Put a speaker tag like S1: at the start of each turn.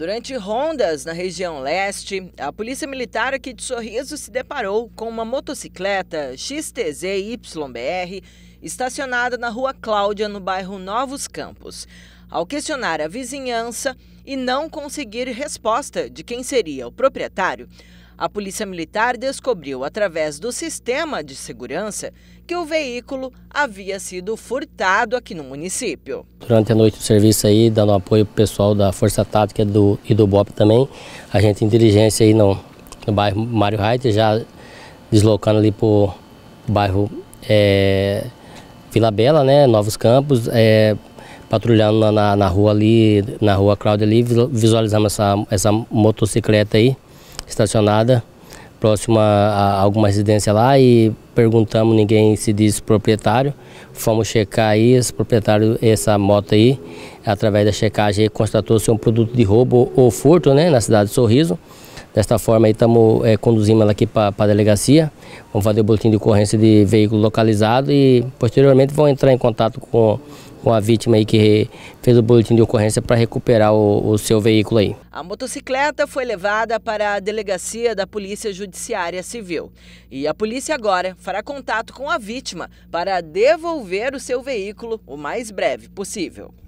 S1: Durante rondas na região leste, a polícia militar aqui de Sorriso se deparou com uma motocicleta XTZ-YBR estacionada na rua Cláudia, no bairro Novos Campos. Ao questionar a vizinhança e não conseguir resposta de quem seria o proprietário, a Polícia Militar descobriu, através do sistema de segurança, que o veículo havia sido furtado aqui no município.
S2: Durante a noite do serviço aí, dando apoio pro pessoal da Força Tática do, e do BOP também, a gente em diligência aí no, no bairro Mário Reit, já deslocando ali pro bairro é, Vila Bela, né, Novos Campos, é, patrulhando na, na, na, rua ali, na rua Cláudia ali, visualizamos essa, essa motocicleta aí estacionada próxima a alguma residência lá e perguntamos, ninguém se diz proprietário. Fomos checar aí, esse proprietário, essa moto aí, através da checagem, constatou ser é um produto de roubo ou furto, né, na cidade de Sorriso. Desta forma, estamos é, conduzindo ela aqui para a delegacia. Vamos fazer o boletim de ocorrência de veículo localizado e, posteriormente, vão entrar em contato com, com a vítima aí que fez o boletim de ocorrência para recuperar o, o, seu veículo aí.
S1: A motocicleta foi levada para a delegacia da Polícia Judiciária Civil. E a polícia agora fará contato com a vítima para devolver o seu veículo o mais breve possível.